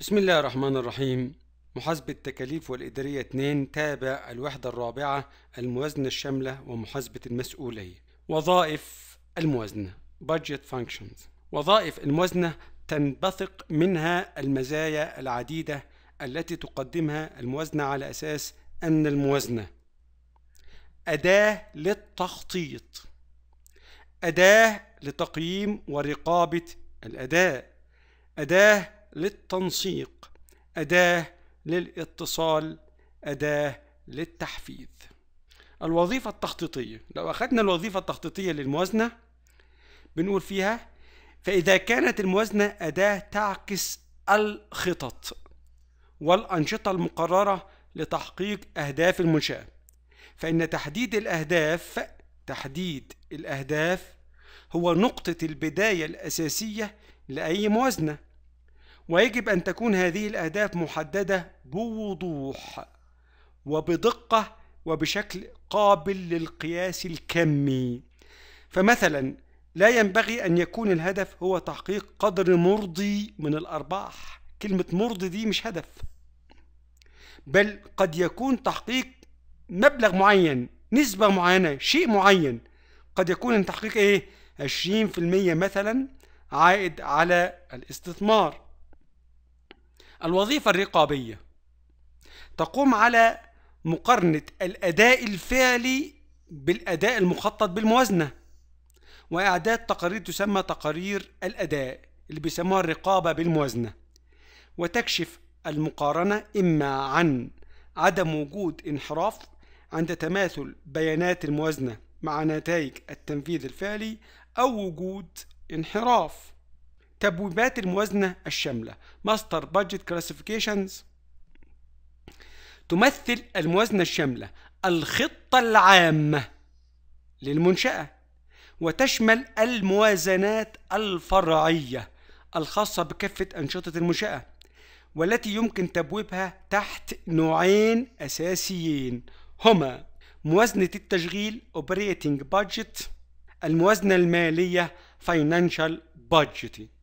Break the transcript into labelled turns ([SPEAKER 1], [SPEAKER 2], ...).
[SPEAKER 1] بسم الله الرحمن الرحيم محاسبة التكاليف والإدارية 2 تابع الوحدة الرابعة الموازنة الشاملة ومحاسبة المسؤولية وظائف الموازنة Budget Functions وظائف الموازنة تنبثق منها المزايا العديدة التي تقدمها الموازنة على أساس أن الموازنة أداة للتخطيط أداة لتقييم ورقابة الأداء أداة للتنسيق أداة للاتصال أداة للتحفيز الوظيفة التخطيطية لو أخذنا الوظيفة التخطيطية للموازنة بنقول فيها فإذا كانت الموازنة أداة تعكس الخطط والأنشطة المقررة لتحقيق أهداف المنشأة فإن تحديد الأهداف تحديد الأهداف هو نقطة البداية الأساسية لأي موازنة ويجب أن تكون هذه الأهداف محددة بوضوح وبدقة وبشكل قابل للقياس الكمي فمثلا لا ينبغي أن يكون الهدف هو تحقيق قدر مرضي من الأرباح كلمة مرضي دي مش هدف بل قد يكون تحقيق مبلغ معين نسبة معينة شيء معين قد يكون تحقيق ايه 20% مثلا عائد على الاستثمار الوظيفة الرقابية تقوم على مقارنة الأداء الفعلي بالأداء المخطط بالموازنة وإعداد تقارير تسمى تقارير الأداء اللي بيسموها الرقابة بالموازنة وتكشف المقارنة إما عن عدم وجود انحراف عند تماثل بيانات الموازنة مع نتائج التنفيذ الفعلي أو وجود انحراف تبويبات الموازنة الشاملة ماستر بادجت كلاسيفيكيشنز تمثل الموازنة الشاملة الخطة العامة للمنشأة وتشمل الموازنات الفرعية الخاصة بكافة أنشطة المنشأة والتي يمكن تبويبها تحت نوعين أساسيين هما موازنة التشغيل Operating Budget الموازنة المالية Financial Budgeting